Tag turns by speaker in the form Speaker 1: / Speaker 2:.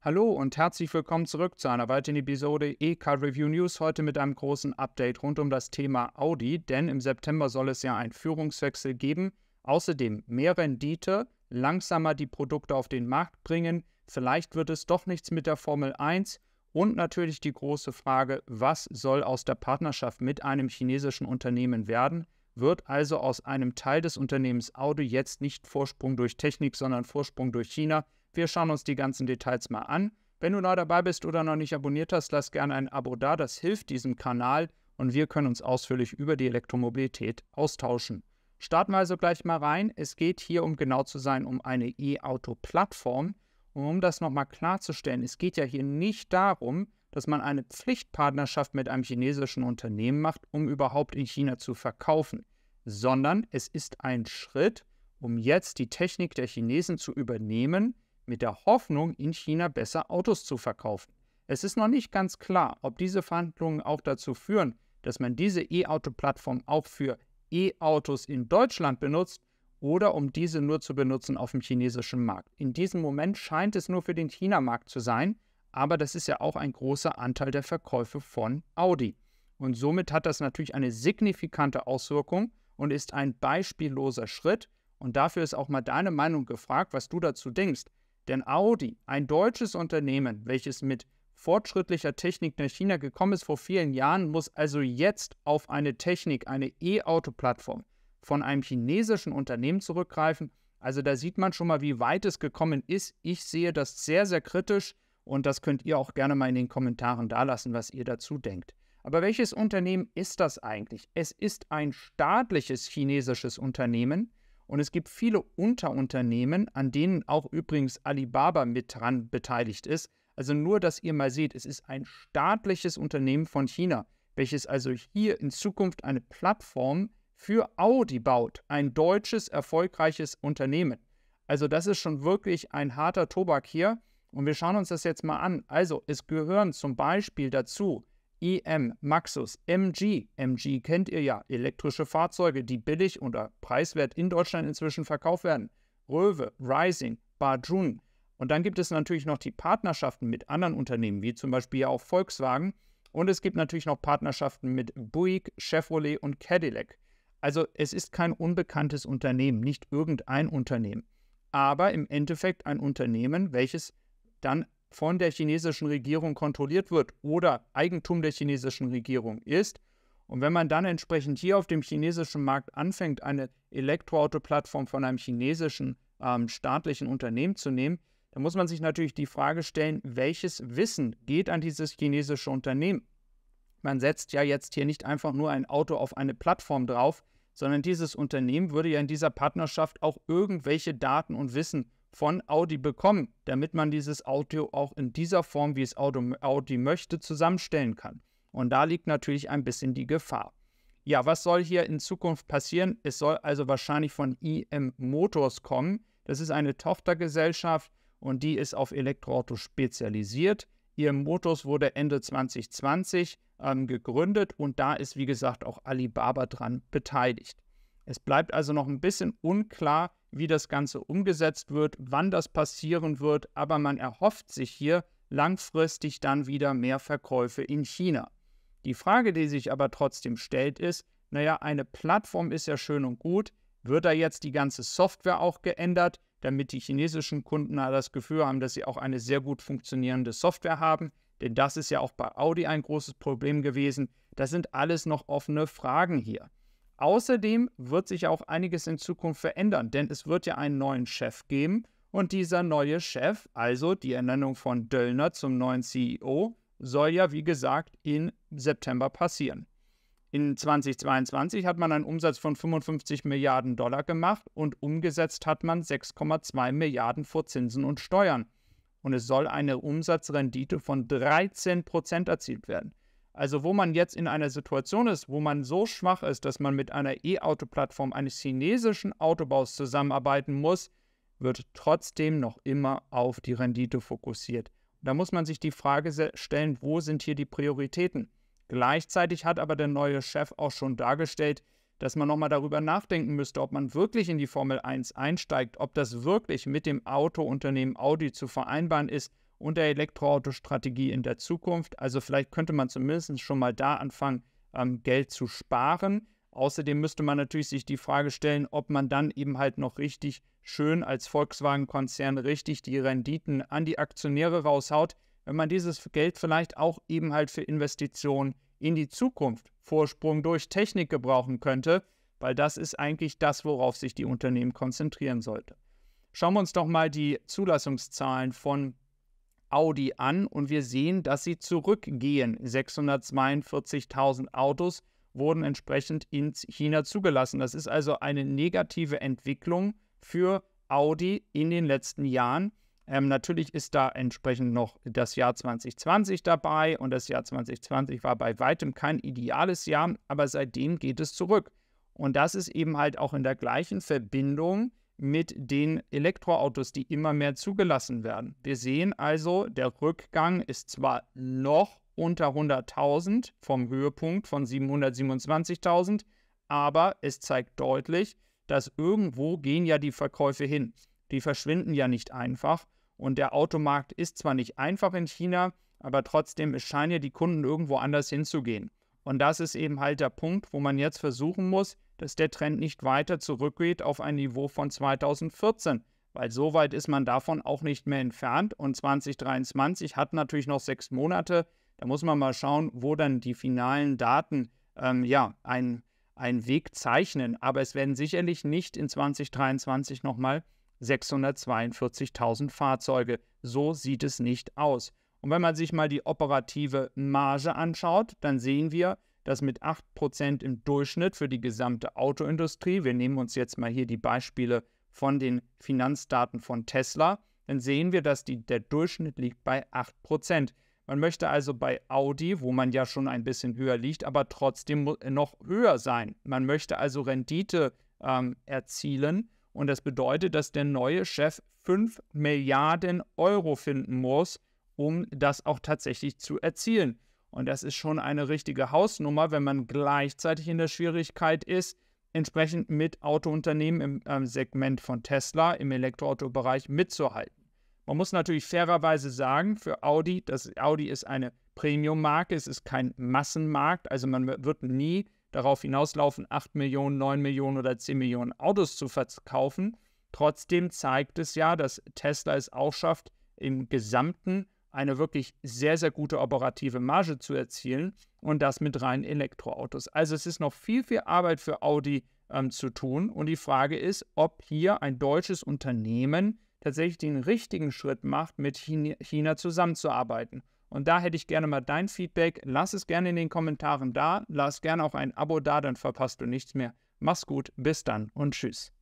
Speaker 1: Hallo und herzlich willkommen zurück zu einer weiteren Episode e card Review News, heute mit einem großen Update rund um das Thema Audi, denn im September soll es ja einen Führungswechsel geben, außerdem mehr Rendite, langsamer die Produkte auf den Markt bringen, vielleicht wird es doch nichts mit der Formel 1 und natürlich die große Frage, was soll aus der Partnerschaft mit einem chinesischen Unternehmen werden? Wird also aus einem Teil des Unternehmens Audi jetzt nicht Vorsprung durch Technik, sondern Vorsprung durch China? Wir schauen uns die ganzen Details mal an. Wenn du neu dabei bist oder noch nicht abonniert hast, lass gerne ein Abo da, das hilft diesem Kanal und wir können uns ausführlich über die Elektromobilität austauschen. Starten wir also gleich mal rein. Es geht hier, um genau zu sein, um eine E-Auto-Plattform. Und um das nochmal klarzustellen, es geht ja hier nicht darum, dass man eine Pflichtpartnerschaft mit einem chinesischen Unternehmen macht, um überhaupt in China zu verkaufen, sondern es ist ein Schritt, um jetzt die Technik der Chinesen zu übernehmen, mit der Hoffnung, in China besser Autos zu verkaufen. Es ist noch nicht ganz klar, ob diese Verhandlungen auch dazu führen, dass man diese E-Auto-Plattform auch für E-Autos in Deutschland benutzt oder um diese nur zu benutzen auf dem chinesischen Markt. In diesem Moment scheint es nur für den China-Markt zu sein, aber das ist ja auch ein großer Anteil der Verkäufe von Audi. Und somit hat das natürlich eine signifikante Auswirkung und ist ein beispielloser Schritt. Und dafür ist auch mal deine Meinung gefragt, was du dazu denkst. Denn Audi, ein deutsches Unternehmen, welches mit fortschrittlicher Technik nach China gekommen ist vor vielen Jahren, muss also jetzt auf eine Technik, eine E-Auto-Plattform von einem chinesischen Unternehmen zurückgreifen. Also da sieht man schon mal, wie weit es gekommen ist. Ich sehe das sehr, sehr kritisch und das könnt ihr auch gerne mal in den Kommentaren dalassen, was ihr dazu denkt. Aber welches Unternehmen ist das eigentlich? Es ist ein staatliches chinesisches Unternehmen, und es gibt viele Unterunternehmen, an denen auch übrigens Alibaba mit dran beteiligt ist. Also nur, dass ihr mal seht, es ist ein staatliches Unternehmen von China, welches also hier in Zukunft eine Plattform für Audi baut. Ein deutsches, erfolgreiches Unternehmen. Also das ist schon wirklich ein harter Tobak hier. Und wir schauen uns das jetzt mal an. Also es gehören zum Beispiel dazu EM, Maxus, MG. MG kennt ihr ja, elektrische Fahrzeuge, die billig oder preiswert in Deutschland inzwischen verkauft werden. Röwe, Rising, Bajun. Und dann gibt es natürlich noch die Partnerschaften mit anderen Unternehmen, wie zum Beispiel auch Volkswagen. Und es gibt natürlich noch Partnerschaften mit Buick, Chevrolet und Cadillac. Also es ist kein unbekanntes Unternehmen, nicht irgendein Unternehmen, aber im Endeffekt ein Unternehmen, welches dann von der chinesischen Regierung kontrolliert wird oder Eigentum der chinesischen Regierung ist. Und wenn man dann entsprechend hier auf dem chinesischen Markt anfängt, eine Elektroauto-Plattform von einem chinesischen ähm, staatlichen Unternehmen zu nehmen, dann muss man sich natürlich die Frage stellen, welches Wissen geht an dieses chinesische Unternehmen? Man setzt ja jetzt hier nicht einfach nur ein Auto auf eine Plattform drauf, sondern dieses Unternehmen würde ja in dieser Partnerschaft auch irgendwelche Daten und Wissen von Audi bekommen, damit man dieses Auto auch in dieser Form, wie es Audi möchte, zusammenstellen kann. Und da liegt natürlich ein bisschen die Gefahr. Ja, was soll hier in Zukunft passieren? Es soll also wahrscheinlich von IM Motors kommen. Das ist eine Tochtergesellschaft und die ist auf Elektroautos spezialisiert. IM Motors wurde Ende 2020 ähm, gegründet und da ist, wie gesagt, auch Alibaba dran beteiligt. Es bleibt also noch ein bisschen unklar, wie das Ganze umgesetzt wird, wann das passieren wird, aber man erhofft sich hier langfristig dann wieder mehr Verkäufe in China. Die Frage, die sich aber trotzdem stellt, ist, naja, eine Plattform ist ja schön und gut, wird da jetzt die ganze Software auch geändert, damit die chinesischen Kunden das Gefühl haben, dass sie auch eine sehr gut funktionierende Software haben? Denn das ist ja auch bei Audi ein großes Problem gewesen. Das sind alles noch offene Fragen hier. Außerdem wird sich auch einiges in Zukunft verändern, denn es wird ja einen neuen Chef geben und dieser neue Chef, also die Ernennung von Döllner zum neuen CEO, soll ja wie gesagt im September passieren. In 2022 hat man einen Umsatz von 55 Milliarden Dollar gemacht und umgesetzt hat man 6,2 Milliarden vor Zinsen und Steuern. Und es soll eine Umsatzrendite von 13 Prozent erzielt werden. Also wo man jetzt in einer Situation ist, wo man so schwach ist, dass man mit einer E-Auto-Plattform eines chinesischen Autobaus zusammenarbeiten muss, wird trotzdem noch immer auf die Rendite fokussiert. Da muss man sich die Frage stellen, wo sind hier die Prioritäten? Gleichzeitig hat aber der neue Chef auch schon dargestellt, dass man nochmal darüber nachdenken müsste, ob man wirklich in die Formel 1 einsteigt, ob das wirklich mit dem Autounternehmen Audi zu vereinbaren ist und der Elektroauto-Strategie in der Zukunft. Also vielleicht könnte man zumindest schon mal da anfangen, ähm, Geld zu sparen. Außerdem müsste man natürlich sich die Frage stellen, ob man dann eben halt noch richtig schön als Volkswagen-Konzern richtig die Renditen an die Aktionäre raushaut, wenn man dieses Geld vielleicht auch eben halt für Investitionen in die Zukunft, Vorsprung durch Technik gebrauchen könnte, weil das ist eigentlich das, worauf sich die Unternehmen konzentrieren sollte. Schauen wir uns doch mal die Zulassungszahlen von Audi an und wir sehen, dass sie zurückgehen. 642.000 Autos wurden entsprechend in China zugelassen. Das ist also eine negative Entwicklung für Audi in den letzten Jahren. Ähm, natürlich ist da entsprechend noch das Jahr 2020 dabei und das Jahr 2020 war bei weitem kein ideales Jahr, aber seitdem geht es zurück. Und das ist eben halt auch in der gleichen Verbindung mit den Elektroautos, die immer mehr zugelassen werden. Wir sehen also, der Rückgang ist zwar noch unter 100.000 vom Höhepunkt von 727.000, aber es zeigt deutlich, dass irgendwo gehen ja die Verkäufe hin. Die verschwinden ja nicht einfach. Und der Automarkt ist zwar nicht einfach in China, aber trotzdem es scheinen ja die Kunden irgendwo anders hinzugehen. Und das ist eben halt der Punkt, wo man jetzt versuchen muss, dass der Trend nicht weiter zurückgeht auf ein Niveau von 2014, weil so weit ist man davon auch nicht mehr entfernt. Und 2023 hat natürlich noch sechs Monate. Da muss man mal schauen, wo dann die finalen Daten ähm, ja, einen, einen Weg zeichnen. Aber es werden sicherlich nicht in 2023 nochmal 642.000 Fahrzeuge. So sieht es nicht aus. Und wenn man sich mal die operative Marge anschaut, dann sehen wir, dass mit 8% im Durchschnitt für die gesamte Autoindustrie, wir nehmen uns jetzt mal hier die Beispiele von den Finanzdaten von Tesla, dann sehen wir, dass die, der Durchschnitt liegt bei 8%. Man möchte also bei Audi, wo man ja schon ein bisschen höher liegt, aber trotzdem noch höher sein. Man möchte also Rendite ähm, erzielen. Und das bedeutet, dass der neue Chef 5 Milliarden Euro finden muss, um das auch tatsächlich zu erzielen. Und das ist schon eine richtige Hausnummer, wenn man gleichzeitig in der Schwierigkeit ist, entsprechend mit Autounternehmen im ähm, Segment von Tesla im Elektroautobereich mitzuhalten. Man muss natürlich fairerweise sagen, für Audi, das Audi ist eine Premium-Marke, es ist kein Massenmarkt, also man wird nie darauf hinauslaufen, 8 Millionen, 9 Millionen oder 10 Millionen Autos zu verkaufen. Trotzdem zeigt es ja, dass Tesla es auch schafft, im gesamten eine wirklich sehr, sehr gute operative Marge zu erzielen und das mit reinen Elektroautos. Also es ist noch viel, viel Arbeit für Audi ähm, zu tun und die Frage ist, ob hier ein deutsches Unternehmen tatsächlich den richtigen Schritt macht, mit China zusammenzuarbeiten. Und da hätte ich gerne mal dein Feedback. Lass es gerne in den Kommentaren da. Lass gerne auch ein Abo da, dann verpasst du nichts mehr. Mach's gut, bis dann und tschüss.